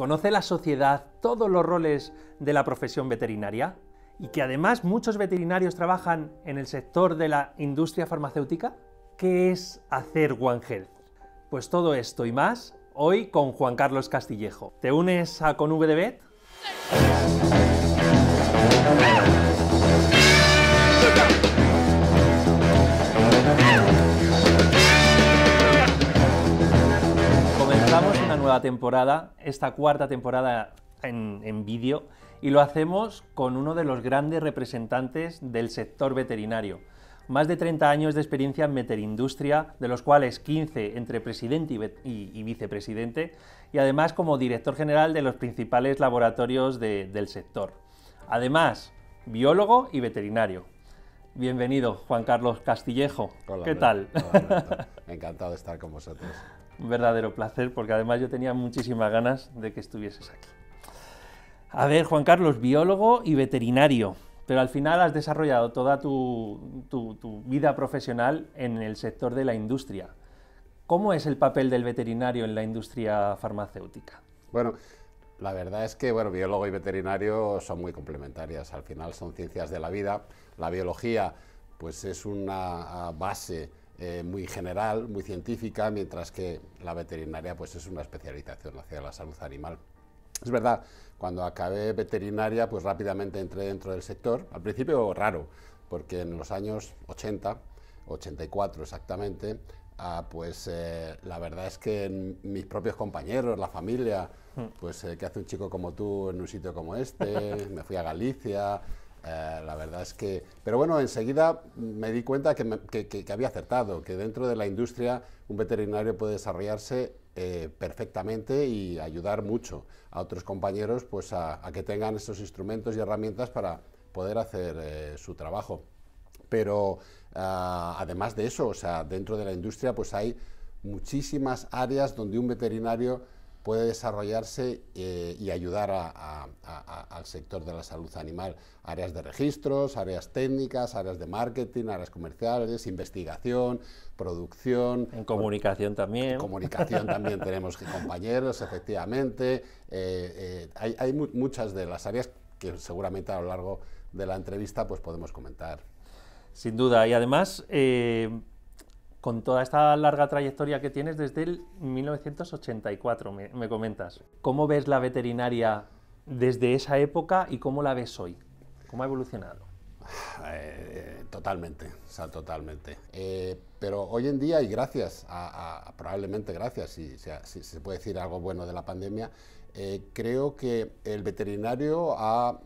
¿Conoce la sociedad todos los roles de la profesión veterinaria? ¿Y que además muchos veterinarios trabajan en el sector de la industria farmacéutica? ¿Qué es hacer One Health? Pues todo esto y más hoy con Juan Carlos Castillejo. ¿Te unes a Convdbet? temporada, esta cuarta temporada en, en vídeo, y lo hacemos con uno de los grandes representantes del sector veterinario. Más de 30 años de experiencia en veterindustria, de los cuales 15 entre presidente y, vicepresidente, y además como director general de los principales laboratorios del sector. Además, biólogo y veterinario. Bienvenido, Juan Carlos Castillejo. ¿Qué tal? encantado de estar con vosotros un verdadero placer porque además yo tenía muchísimas ganas de que estuvieses aquí. A ver, Juan Carlos, biólogo y veterinario, pero al final has desarrollado toda tu, tu vida profesional en el sector de la industria. ¿Cómo es el papel del veterinario en la industria farmacéutica? Bueno, la verdad es que, bueno, biólogo y veterinario son muy complementarias. Al final son ciencias de la vida. La biología, pues es una ah, base eh, muy general, muy científica, mientras que la veterinaria pues, es una especialización hacia la salud animal. Es verdad, cuando acabé veterinaria, pues rápidamente entré dentro del sector. Al principio raro, porque en los años 80, 84 exactamente, ah, pues eh, la verdad es que mis propios compañeros, la familia, mm. pues eh, ¿qué hace un chico como tú en un sitio como este? Me fui a Galicia, eh, la verdad es que... Pero bueno, enseguida me di cuenta que, había acertado, que dentro de la industria un veterinario puede desarrollarse eh, perfectamente y ayudar mucho a otros compañeros pues, a, que tengan esos instrumentos y herramientas para poder hacer eh, su trabajo. Pero además de eso, o sea, dentro de la industria pues hay muchísimas áreas donde un veterinario puede desarrollarse eh, y ayudar al sector de la salud animal. Áreas de registros, áreas técnicas, áreas de marketing, áreas comerciales, investigación, producción. En comunicación también. En comunicación también tenemos compañeros, efectivamente. Eh, eh, hay, muchas de las áreas que seguramente a lo largo de la entrevista pues podemos comentar. Sin duda, y además con toda esta larga trayectoria que tienes desde el 1984, me, comentas. ¿Cómo ves la veterinaria desde esa época y cómo la ves hoy? ¿Cómo ha evolucionado? Eh, eh, totalmente, totalmente. Eh, pero hoy en día, y gracias, a, probablemente gracias, si, se puede decir algo bueno de la pandemia, creo que el veterinario ha,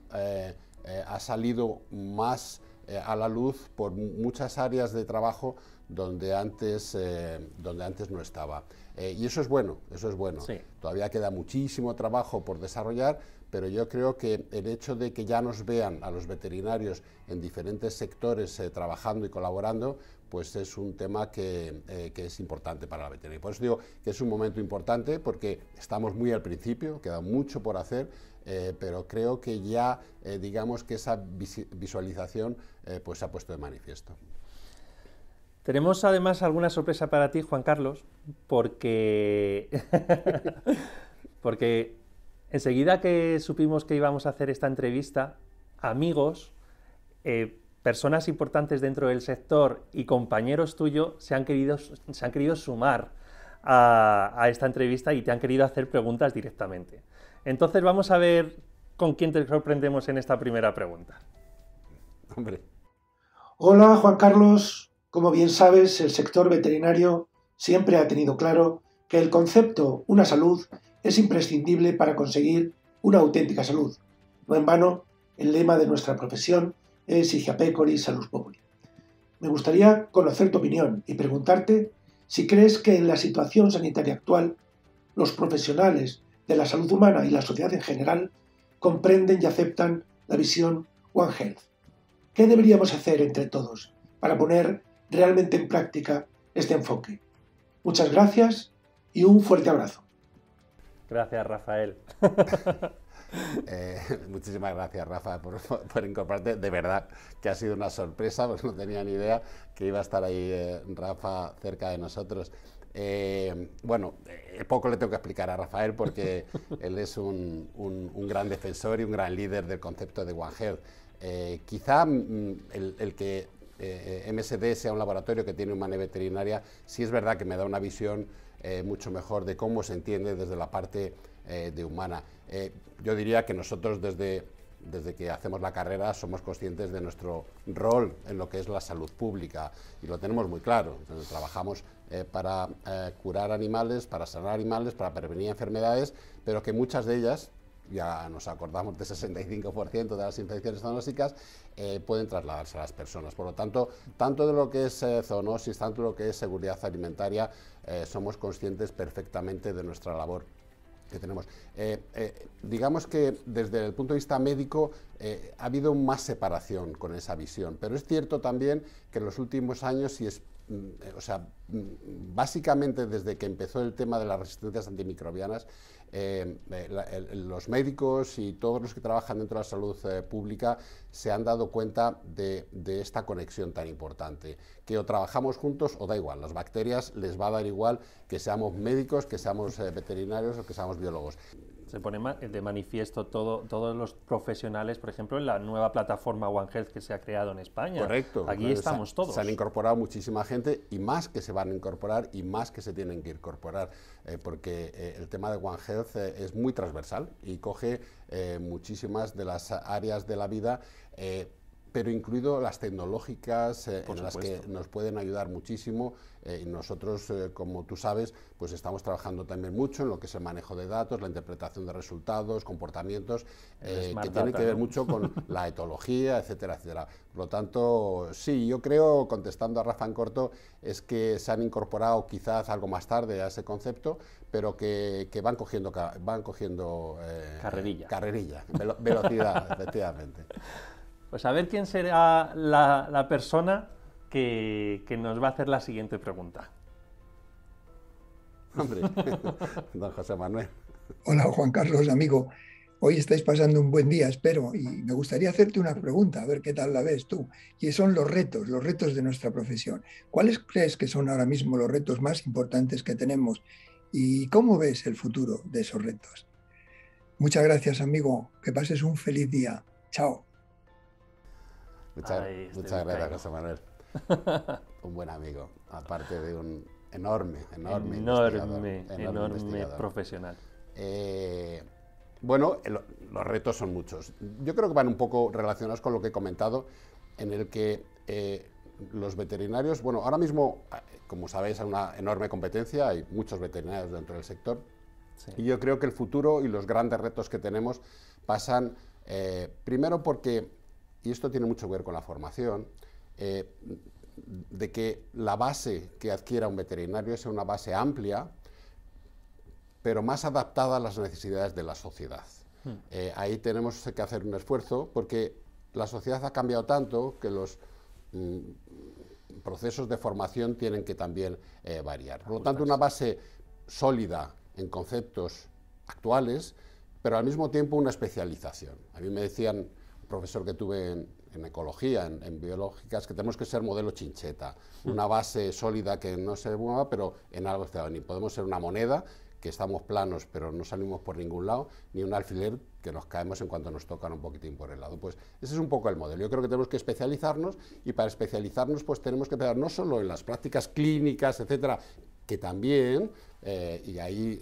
ha salido más eh, a la luz por muchas áreas de trabajo donde antes, eh, donde antes no estaba. Eh, y eso es bueno, eso es bueno. Todavía queda muchísimo trabajo por desarrollar, pero yo creo que el hecho de que ya nos vean a los veterinarios en diferentes sectores trabajando y colaborando, pues es un tema que, que, es importante para la veterinaria. Por eso digo que es un momento importante porque estamos muy al principio, queda mucho por hacer, eh, pero creo que ya eh, digamos que esa visualización eh, pues se ha puesto de manifiesto. Tenemos además alguna sorpresa para ti, Juan Carlos, porque, porque enseguida que supimos que íbamos a hacer esta entrevista, amigos, personas importantes dentro del sector y compañeros tuyos se han querido, sumar a esta entrevista y te han querido hacer preguntas directamente. Entonces vamos a ver con quién te sorprendemos en esta primera pregunta. Hombre. Hola Juan Carlos, como bien sabes, el sector veterinario siempre ha tenido claro que el concepto una salud es imprescindible para conseguir una auténtica salud. No en vano, el lema de nuestra profesión es higiapecoris Salud Populi. Me gustaría conocer tu opinión y preguntarte si crees que en la situación sanitaria actual los profesionales de la salud humana y la sociedad en general comprenden y aceptan la visión One Health. ¿Qué deberíamos hacer entre todos para poner realmente en práctica este enfoque? Muchas gracias y un fuerte abrazo. Gracias, Rafael. Eh, muchísimas gracias, Rafa, por, incorporarte. De verdad que ha sido una sorpresa, porque no tenía ni idea que iba a estar ahí eh, Rafa cerca de nosotros. Eh, bueno, eh, poco le tengo que explicar a Rafael porque él es un, gran defensor y un gran líder del concepto de One Health. Eh, quizá mm, el, que MSD sea un laboratorio que tiene una veterinaria, sí es verdad que me da una visión mucho mejor de cómo se entiende desde la parte de humana. yo diría que nosotros desde desde que hacemos la carrera somos conscientes de nuestro rol en lo que es la salud pública y lo tenemos muy claro. trabajamos eh, para eh, curar animales, para sanar animales, para prevenir enfermedades, pero que muchas de ellas, ya nos acordamos del 65% de las infecciones zoonósicas, eh, pueden trasladarse a las personas. Por lo tanto, tanto de lo que es zoonosis, tanto de lo que es seguridad alimentaria, somos conscientes perfectamente de nuestra labor que tenemos. Eh, eh, digamos que desde el punto de vista médico eh, ha habido más separación con esa visión, pero es cierto también que en los últimos años, si es, mm, o sea, mm, básicamente desde que empezó el tema de las resistencias antimicrobianas, eh, los médicos y todos los que trabajan dentro de la salud eh, pública se han dado cuenta de, esta conexión tan importante, que o trabajamos juntos o da igual, las bacterias les va a dar igual que seamos médicos, que seamos eh, veterinarios o que seamos biólogos. Se pone de manifiesto todo, todos los profesionales, por ejemplo, en la nueva plataforma One Health que se ha creado en España. Correcto. Aquí estamos todos. Se han incorporado muchísima gente y más que se van a incorporar y más que se tienen que incorporar, porque el tema de One Health eh, es muy transversal y coge eh, muchísimas de las áreas de la vida eh, pero incluido las tecnológicas eh, en las que nos pueden ayudar muchísimo. Eh, nosotros, eh, como tú sabes, pues estamos trabajando también mucho en lo que es el manejo de datos, la interpretación de resultados, comportamientos, que tiene que ver mucho con la etología, etcétera, etcétera. Por lo tanto, sí, yo creo, contestando a Rafa en corto, es que se han incorporado quizás algo más tarde a ese concepto, pero que, van cogiendo, van cogiendo carrerilla. carrerilla, velocidad, efectivamente. Pues a ver quién será la, persona que, que, nos va a hacer la siguiente pregunta. Hombre, don José Manuel. Hola, Juan Carlos, amigo. Hoy estáis pasando un buen día, espero, y me gustaría hacerte una pregunta, a ver qué tal la ves tú. Y son los retos, los retos de nuestra profesión. ¿Cuáles crees que son ahora mismo los retos más importantes que tenemos? ¿Y cómo ves el futuro de esos retos? Muchas gracias, amigo. Que pases un feliz día. Chao. Muchas, gracias, José Manuel. un buen amigo, aparte de un enorme, enorme, profesional. Eh, bueno, eh, los retos son muchos. Yo creo que van un poco relacionados con lo que he comentado, en el que eh, los veterinarios, bueno, ahora mismo, como sabéis, hay una enorme competencia, hay muchos veterinarios dentro del sector, y yo creo que el futuro y los grandes retos que tenemos pasan, primero porque y esto tiene mucho que ver con la formación, eh, de que la base que adquiera un veterinario sea una base amplia, pero más adaptada a las necesidades de la sociedad. Hmm. Eh, ahí tenemos que hacer un esfuerzo porque la sociedad ha cambiado tanto que los mm, procesos de formación tienen que también eh, variar. Por lo tanto, una base sólida en conceptos actuales, pero al mismo tiempo una especialización. A mí me decían profesor que tuve en, ecología, en, en, biológicas, que tenemos que ser modelo chincheta, una base sólida que no se mueva, pero en algo está. Ni podemos ser una moneda que estamos planos pero no salimos por ningún lado, ni un alfiler que nos caemos en cuanto nos tocan un poquitín por el lado. Pues ese es un poco el modelo. Yo creo que tenemos que especializarnos y para especializarnos pues tenemos que pegar no solo en las prácticas clínicas, etcétera, que también, eh, y ahí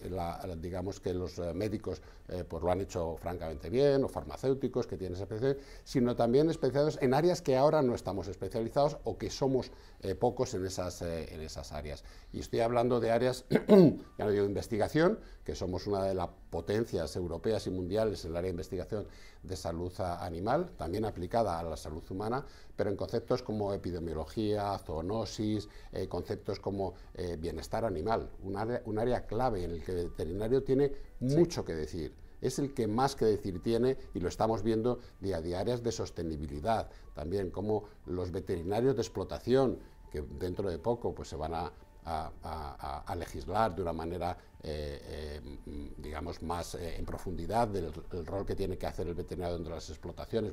digamos que los eh, médicos eh, pues lo han hecho francamente bien, o farmacéuticos que tienen esa especialidad, sino también especializados en áreas que ahora no estamos especializados o que somos pocos en esas, en esas áreas. Y estoy hablando de áreas, ya no digo investigación, que somos una de las potencias europeas y mundiales en el área de investigación de salud animal, también aplicada a la salud humana, pero en conceptos como epidemiología, zoonosis, conceptos como bienestar animal, una un área clave en el que el veterinario tiene mucho que decir es el que más que decir tiene y lo estamos viendo día a día, áreas de sostenibilidad, también como los veterinarios de explotación, que dentro de poco pues, se van a, legislar de una manera, eh, eh, digamos, más eh, en profundidad del rol que tiene que hacer el veterinario dentro de las explotaciones,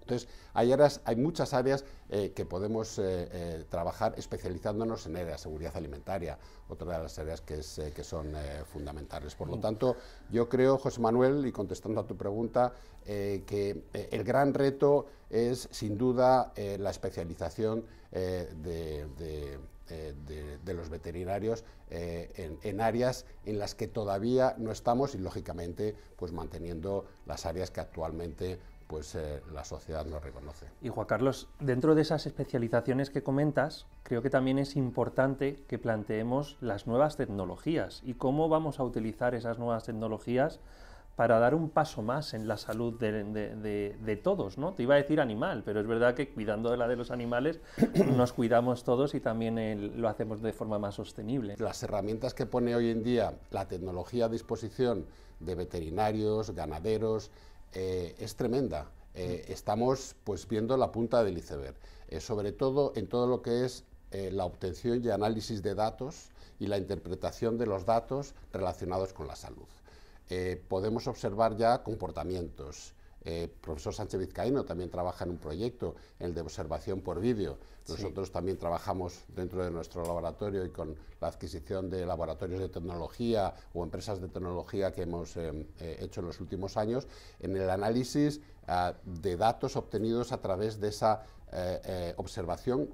entonces, hay, hay muchas áreas eh, que podemos eh, eh, trabajar especializándonos en la seguridad alimentaria, otra de las áreas que, son fundamentales. Por lo mm. tanto, yo creo, José Manuel, y contestando a tu pregunta, que el gran reto es, sin duda, la especialización de, los veterinarios en, áreas en las que todavía no estamos y lógicamente pues manteniendo las áreas que actualmente pues eh, la sociedad lo reconoce. Y Juan Carlos, dentro de esas especializaciones que comentas, creo que también es importante que planteemos las nuevas tecnologías y cómo vamos a utilizar esas nuevas tecnologías para dar un paso más en la salud de, todos, ¿no? Te iba a decir animal, pero es verdad que cuidando de la de los animales nos cuidamos todos y también eh, lo hacemos de forma más sostenible. Las herramientas que pone hoy en día la tecnología a disposición de veterinarios, ganaderos, eh, es tremenda. Eh, estamos pues viendo la punta del iceberg, eh, sobre todo en todo lo que es la obtención y análisis de datos y la interpretación de los datos relacionados con la salud. podemos observar ya comportamientos, eh, profesor Sánchez Vizcaíno también trabaja en un proyecto, el de observación por vídeo. Nosotros también trabajamos dentro de nuestro laboratorio y con la adquisición de laboratorios de tecnología o empresas de tecnología que hemos eh, eh, hecho en los últimos años, en el análisis ah, de datos obtenidos a través de esa eh, observación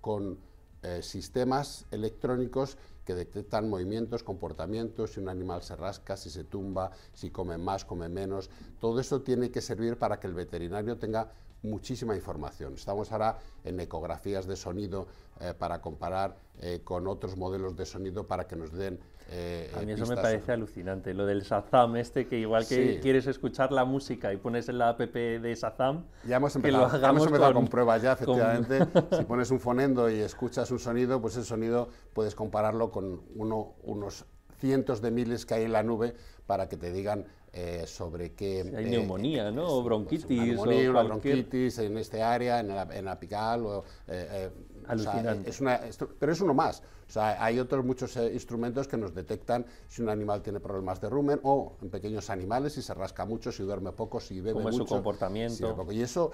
con eh, sistemas electrónicos que detectan movimientos, comportamientos, si un animal se rasca, si se tumba, si come más, come menos. Todo eso tiene que servir para que el veterinario tenga muchísima información. Estamos ahora en ecografías de sonido eh, para comparar eh, con otros modelos de sonido para que nos den eh, a mí eh, eso me parece alucinante, lo del Sazam, este, que igual que quieres escuchar la música y pones en la app de Sazam. ya hemos empezado, que lo hemos empezado con, ya, efectivamente. si pones un fonendo y escuchas un sonido, pues el sonido puedes compararlo con unos cientos de miles que hay en la nube para que te digan eh, sobre qué... hay neumonía, eh, ¿no? Pues, o bronquitis. neumonía, una bronquitis en este área, en, la, apical. Eh, Alucinante. es pero es uno más. O sea, hay otros muchos instrumentos que nos detectan si un animal tiene problemas de rumen o en pequeños animales, si se rasca mucho, si duerme poco, si bebe mucho. es su comportamiento. y eso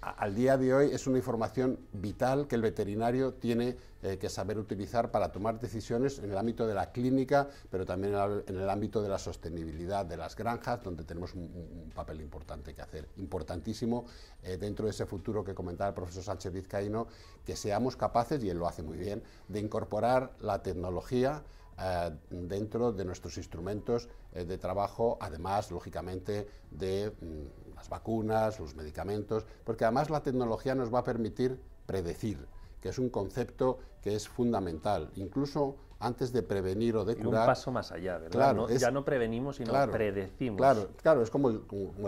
al día de hoy es una información vital que el veterinario tiene eh, que saber utilizar para tomar decisiones en el ámbito de la clínica, pero también en el ámbito de la sostenibilidad de las granjas, donde tenemos un, papel importante que hacer, importantísimo eh, dentro de ese futuro que comentaba el profesor Sánchez Vizcaíno, que seamos capaces, y él lo hace muy bien, de incorporar la tecnología eh, dentro de nuestros instrumentos de trabajo, además, lógicamente, de mm, las vacunas, los medicamentos, porque además la tecnología nos va a permitir predecir, que es un concepto que es fundamental, incluso antes de prevenir o de curar. un paso más allá, ¿verdad? ya no prevenimos, sino predecimos. Claro, es como el,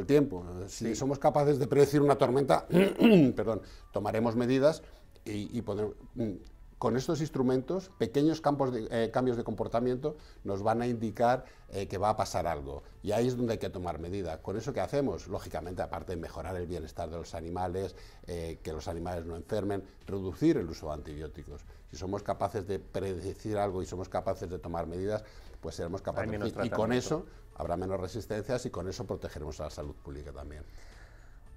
tiempo. Si somos capaces de predecir una tormenta, perdón, tomaremos medidas y, y mm, con estos instrumentos, pequeños campos de, eh, cambios de comportamiento nos van a indicar eh, que va a pasar algo. Y ahí es donde hay que tomar medidas. Con eso que hacemos, lógicamente, aparte de mejorar el bienestar de los animales, eh, que los animales no enfermen, reducir el uso de antibióticos. Si somos capaces de predecir algo y somos capaces de tomar medidas, pues seremos capaces. De, y con eso habrá menos resistencias y con eso protegeremos a la salud pública también.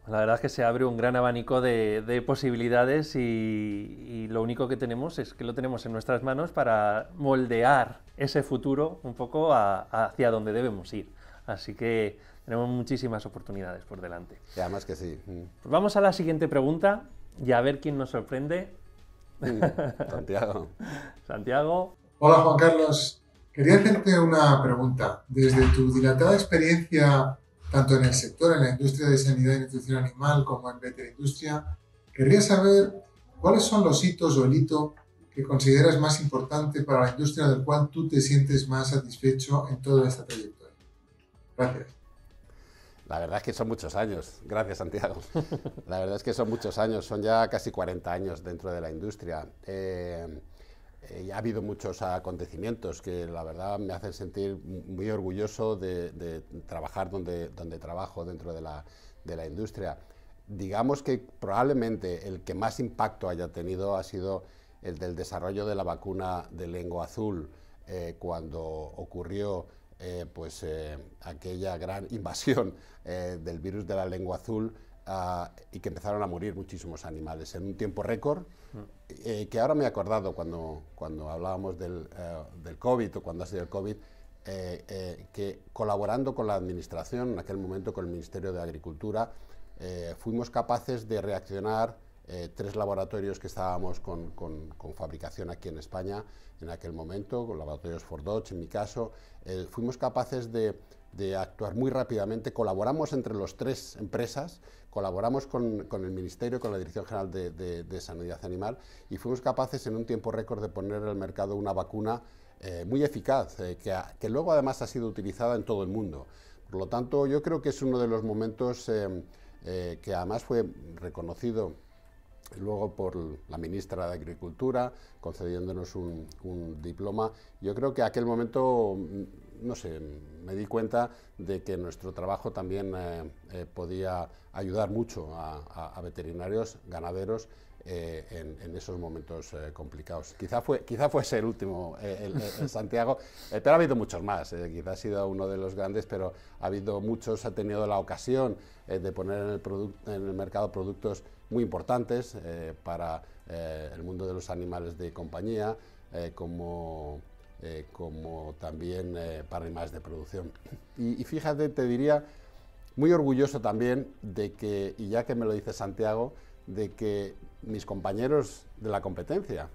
La verdad es que se abre un gran abanico de, posibilidades y, lo único que tenemos es que lo tenemos en nuestras manos para moldear ese futuro un poco hacia donde debemos ir. Así que tenemos muchísimas oportunidades por delante. Ya, más que sí. Mm. Pues vamos a la siguiente pregunta y a ver quién nos sorprende. Mm, Santiago. Santiago. Hola Juan Carlos. Quería hacerte una pregunta. Desde tu dilatada experiencia tanto en el sector, en la industria de sanidad y nutrición animal, como en industria, Querría saber cuáles son los hitos o el hito que consideras más importante para la industria del cual tú te sientes más satisfecho en toda esta trayectoria. Gracias. La verdad es que son muchos años. Gracias, Santiago. La verdad es que son muchos años. Son ya casi 40 años dentro de la industria. Eh, eh, ha habido muchos acontecimientos que la verdad me hacen sentir muy orgulloso de, trabajar donde, trabajo dentro de la, industria. Digamos que probablemente el que más impacto haya tenido ha sido el del desarrollo de la vacuna de lengua azul, eh, cuando ocurrió eh, pues, aquella gran invasión del virus de la lengua azul y que empezaron a morir muchísimos animales en un tiempo récord, eh, que ahora me he acordado cuando, cuando hablábamos del, eh, del COVID o cuando ha sido el COVID, eh, que colaborando con la Administración, en aquel momento con el Ministerio de Agricultura, fuimos capaces de reaccionar tres laboratorios que estábamos con, con, con, fabricación aquí en España en aquel momento, con laboratorios Fordoch en mi caso, fuimos capaces de, de actuar muy rápidamente, colaboramos entre las tres empresas colaboramos con, el Ministerio, con la Dirección General de, Sanidad Animal y fuimos capaces en un tiempo récord de poner al mercado una vacuna eh, muy eficaz, eh, que, luego además ha sido utilizada en todo el mundo. Por lo tanto, yo creo que es uno de los momentos eh, que además fue reconocido luego por la ministra de Agricultura, concediéndonos un diploma. Yo creo que aquel momento no sé, me di cuenta de que nuestro trabajo también eh, eh, podía ayudar mucho a, veterinarios, ganaderos eh, en, esos momentos complicados. Quizá, fue, quizá fuese el último, Santiago, pero ha habido muchos más, quizá ha sido uno de los grandes, pero ha habido muchos, ha tenido la ocasión de poner en el, en el, mercado productos muy importantes para el mundo de los animales de compañía, como eh, como también eh, para animales de producción. Y, fíjate, te diría, muy orgulloso también de que, y ya que me lo dice Santiago, de que mis compañeros de la competencia,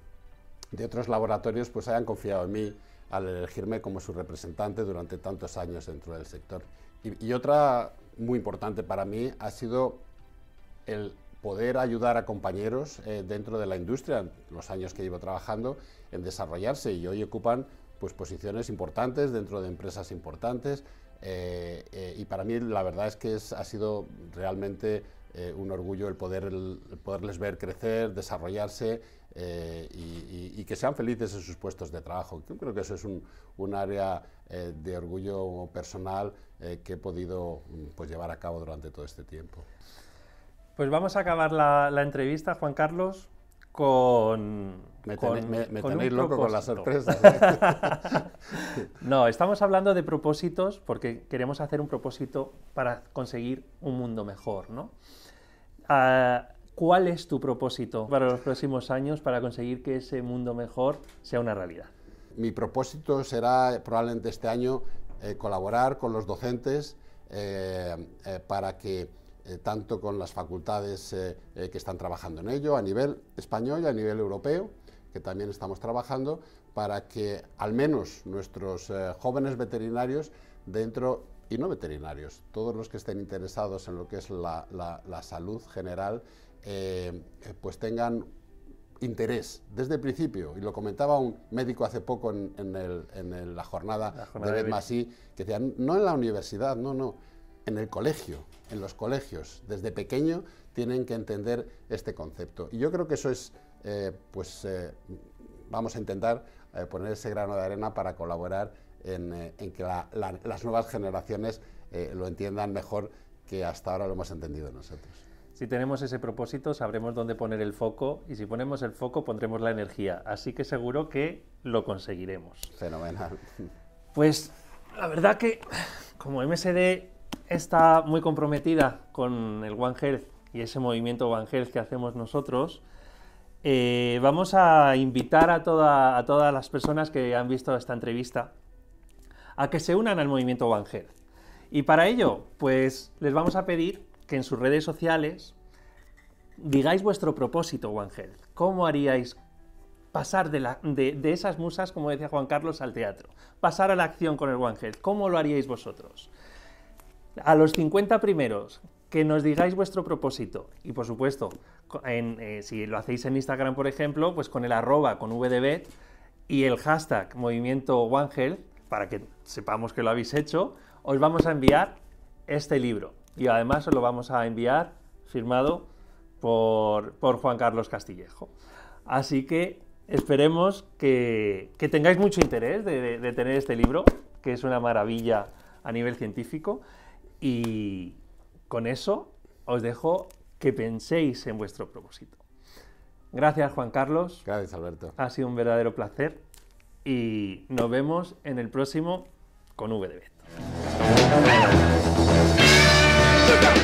de otros laboratorios, pues hayan confiado en mí al elegirme como su representante durante tantos años dentro del sector. y otra muy importante para mí ha sido el poder ayudar a compañeros eh, dentro de la industria, los años que llevo trabajando, en desarrollarse y hoy ocupan pues, posiciones importantes dentro de empresas importantes. Eh, eh, y para mí la verdad es que ha sido realmente un orgullo el, poder, poderles ver crecer, desarrollarse y, que sean felices en sus puestos de trabajo. Yo creo que eso es un, área de orgullo personal que he podido pues, llevar a cabo durante todo este tiempo. Pues vamos a acabar la, entrevista, Juan Carlos, con... Me, tenéis, loco con las sorpresas. ¿eh? no, estamos hablando de propósitos porque queremos hacer un propósito para conseguir un mundo mejor, ¿no? Ah, ¿Cuál es tu propósito para los próximos años para conseguir que ese mundo mejor sea una realidad? Mi propósito será probablemente este año eh, colaborar con los docentes eh, para que eh, tanto con las facultades eh, eh, que están trabajando en ello a nivel español y a nivel europeo, que también estamos trabajando, para que al menos nuestros jóvenes veterinarios dentro y no veterinarios, todos los que estén interesados en lo que es la, salud general, pues tengan interés desde el principio, y lo comentaba un médico hace poco en, la jornada, de que decía, no en la universidad, no, no, en el colegio, en los colegios, desde pequeño tienen que entender este concepto. Y yo creo que eso es, eh, pues eh, vamos a intentar eh, poner ese grano de arena para colaborar en, que las nuevas generaciones lo entiendan mejor que hasta ahora lo hemos entendido nosotros. Si tenemos ese propósito, sabremos dónde poner el foco y si ponemos el foco, pondremos la energía. Así que seguro que lo conseguiremos. Fenomenal. Pues la verdad que como MSD está muy comprometida con el One Health y ese movimiento One Health que hacemos nosotros, eh, vamos a invitar a, todas las personas que han visto esta entrevista a que se unan al movimiento One Health. Y para ello, pues les vamos a pedir que en sus redes sociales digáis vuestro propósito One Health. ¿Cómo haríais pasar de, de esas musas, como decía Juan Carlos, al teatro? Pasar a la acción con el One Health. ¿Cómo lo haríais vosotros? A los 50 primeros, que nos digáis vuestro propósito. Y por supuesto, eh, si lo hacéis en Instagram, por ejemplo, pues con el arroba, con VDB y el hashtag movimiento One Health, para que sepamos que lo habéis hecho, os vamos a enviar este libro. Y además os lo vamos a enviar firmado por, Juan Carlos Castillejo. Así que esperemos que, tengáis mucho interés de tener este libro, que es una maravilla a nivel científico. Y con eso os dejo que penséis en vuestro propósito. Gracias Juan Carlos. Gracias Alberto. Ha sido un verdadero placer y nos vemos en el próximo con VDB. de